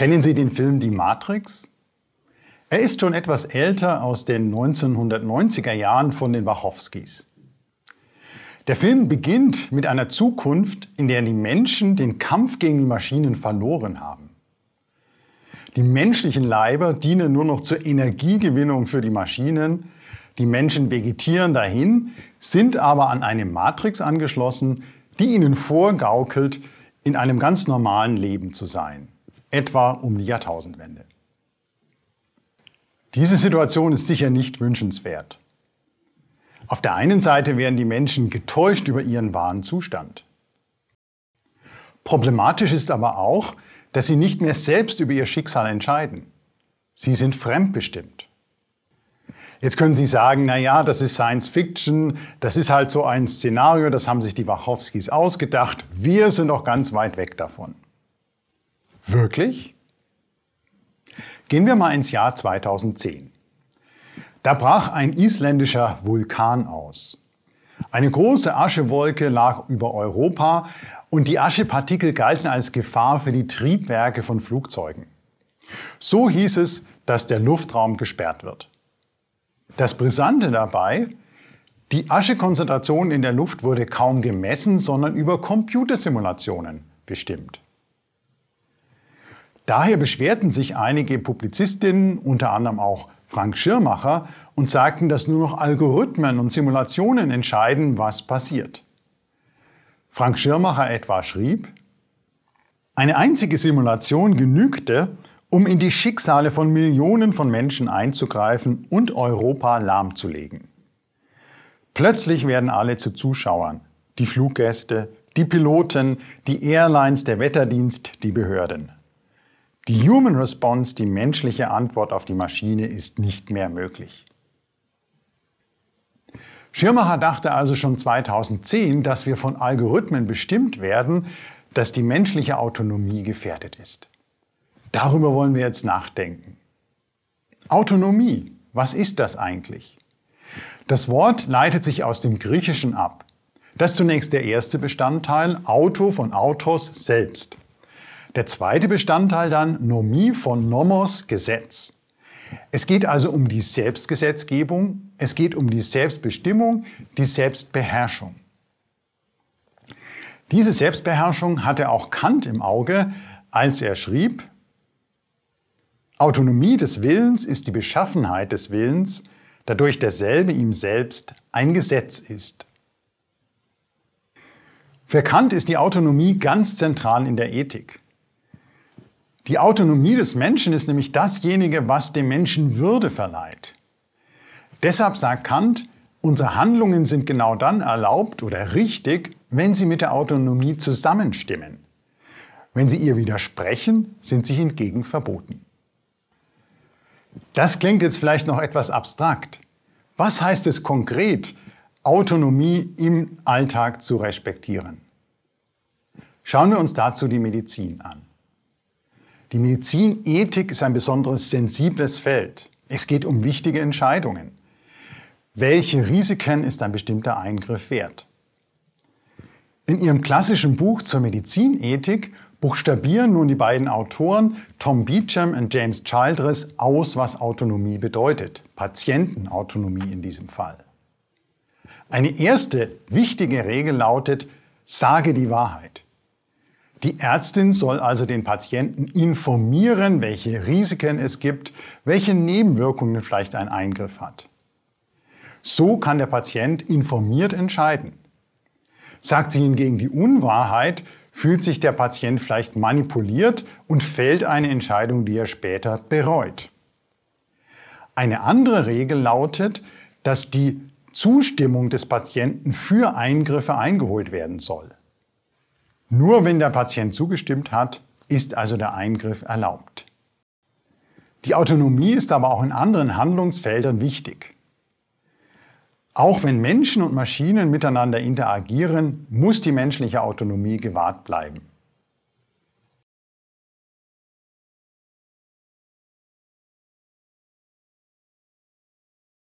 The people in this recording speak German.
Kennen Sie den Film Die Matrix? Er ist schon etwas älter aus den 1990er Jahren von den Wachowskis. Der Film beginnt mit einer Zukunft, in der die Menschen den Kampf gegen die Maschinen verloren haben. Die menschlichen Leiber dienen nur noch zur Energiegewinnung für die Maschinen, die Menschen vegetieren dahin, sind aber an eine Matrix angeschlossen, die ihnen vorgaukelt, in einem ganz normalen Leben zu sein etwa um die Jahrtausendwende. Diese Situation ist sicher nicht wünschenswert. Auf der einen Seite werden die Menschen getäuscht über ihren wahren Zustand. Problematisch ist aber auch, dass sie nicht mehr selbst über ihr Schicksal entscheiden. Sie sind fremdbestimmt. Jetzt können Sie sagen, na ja, das ist Science Fiction, das ist halt so ein Szenario, das haben sich die Wachowskis ausgedacht. Wir sind auch ganz weit weg davon. Wirklich? Gehen wir mal ins Jahr 2010. Da brach ein isländischer Vulkan aus. Eine große Aschewolke lag über Europa und die Aschepartikel galten als Gefahr für die Triebwerke von Flugzeugen. So hieß es, dass der Luftraum gesperrt wird. Das Brisante dabei, die Aschekonzentration in der Luft wurde kaum gemessen, sondern über Computersimulationen bestimmt. Daher beschwerten sich einige Publizistinnen, unter anderem auch Frank Schirmacher, und sagten, dass nur noch Algorithmen und Simulationen entscheiden, was passiert. Frank Schirmacher etwa schrieb, eine einzige Simulation genügte, um in die Schicksale von Millionen von Menschen einzugreifen und Europa lahmzulegen. Plötzlich werden alle zu Zuschauern, die Fluggäste, die Piloten, die Airlines, der Wetterdienst, die Behörden. Die Human Response, die menschliche Antwort auf die Maschine, ist nicht mehr möglich. Schirmacher dachte also schon 2010, dass wir von Algorithmen bestimmt werden, dass die menschliche Autonomie gefährdet ist. Darüber wollen wir jetzt nachdenken. Autonomie, was ist das eigentlich? Das Wort leitet sich aus dem Griechischen ab. Das ist zunächst der erste Bestandteil, Auto von Autos selbst. Der zweite Bestandteil dann Nomie von Nomos Gesetz. Es geht also um die Selbstgesetzgebung, es geht um die Selbstbestimmung, die Selbstbeherrschung. Diese Selbstbeherrschung hatte auch Kant im Auge, als er schrieb, Autonomie des Willens ist die Beschaffenheit des Willens, dadurch derselbe ihm selbst ein Gesetz ist. Für Kant ist die Autonomie ganz zentral in der Ethik. Die Autonomie des Menschen ist nämlich dasjenige, was dem Menschen Würde verleiht. Deshalb sagt Kant, unsere Handlungen sind genau dann erlaubt oder richtig, wenn sie mit der Autonomie zusammenstimmen. Wenn sie ihr widersprechen, sind sie hingegen verboten. Das klingt jetzt vielleicht noch etwas abstrakt. Was heißt es konkret, Autonomie im Alltag zu respektieren? Schauen wir uns dazu die Medizin an. Die Medizinethik ist ein besonderes sensibles Feld. Es geht um wichtige Entscheidungen. Welche Risiken ist ein bestimmter Eingriff wert? In ihrem klassischen Buch zur Medizinethik buchstabieren nun die beiden Autoren Tom Beecham und James Childress aus, was Autonomie bedeutet. Patientenautonomie in diesem Fall. Eine erste wichtige Regel lautet, sage die Wahrheit. Die Ärztin soll also den Patienten informieren, welche Risiken es gibt, welche Nebenwirkungen vielleicht ein Eingriff hat. So kann der Patient informiert entscheiden. Sagt sie hingegen die Unwahrheit, fühlt sich der Patient vielleicht manipuliert und fällt eine Entscheidung, die er später bereut. Eine andere Regel lautet, dass die Zustimmung des Patienten für Eingriffe eingeholt werden soll. Nur wenn der Patient zugestimmt hat, ist also der Eingriff erlaubt. Die Autonomie ist aber auch in anderen Handlungsfeldern wichtig. Auch wenn Menschen und Maschinen miteinander interagieren, muss die menschliche Autonomie gewahrt bleiben.